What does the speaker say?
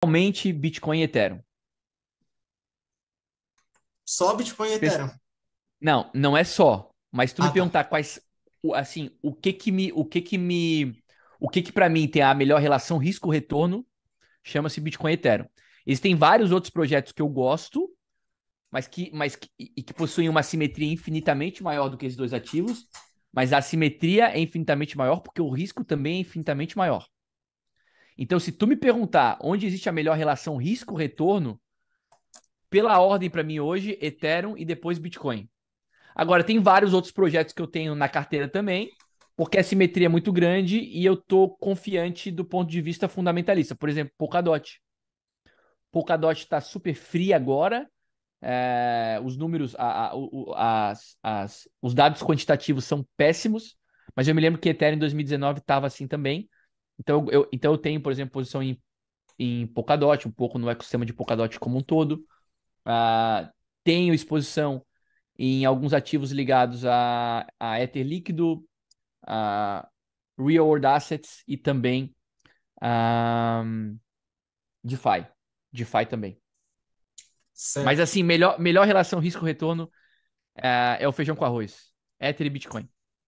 Principalmente Bitcoin e Ethereum. Só Bitcoin e Ethereum. Não, não é só. Mas tu ah, me tá. perguntar tá. quais, assim, o que que me, o que que me, o que que para mim tem a melhor relação risco-retorno, chama-se Bitcoin e Ethereum. Existem vários outros projetos que eu gosto, mas que, mas que, e que possuem uma simetria infinitamente maior do que esses dois ativos, mas a simetria é infinitamente maior porque o risco também é infinitamente maior. Então, se tu me perguntar onde existe a melhor relação risco-retorno, pela ordem para mim hoje, Ethereum e depois Bitcoin. Agora, tem vários outros projetos que eu tenho na carteira também, porque a simetria é muito grande e eu tô confiante do ponto de vista fundamentalista. Por exemplo, Polkadot. Polkadot está super fria agora. É, os números, a, a, as, as, os dados quantitativos são péssimos, mas eu me lembro que Ethereum em 2019 estava assim também. Então eu, então eu tenho, por exemplo, posição em, em Polkadot, um pouco no ecossistema de Polkadot como um todo. Uh, tenho exposição em alguns ativos ligados a, a Ether líquido, a Real World Assets e também a DeFi. DeFi também. Certo. Mas assim, melhor, melhor relação risco-retorno uh, é o feijão com arroz. Ether e Bitcoin.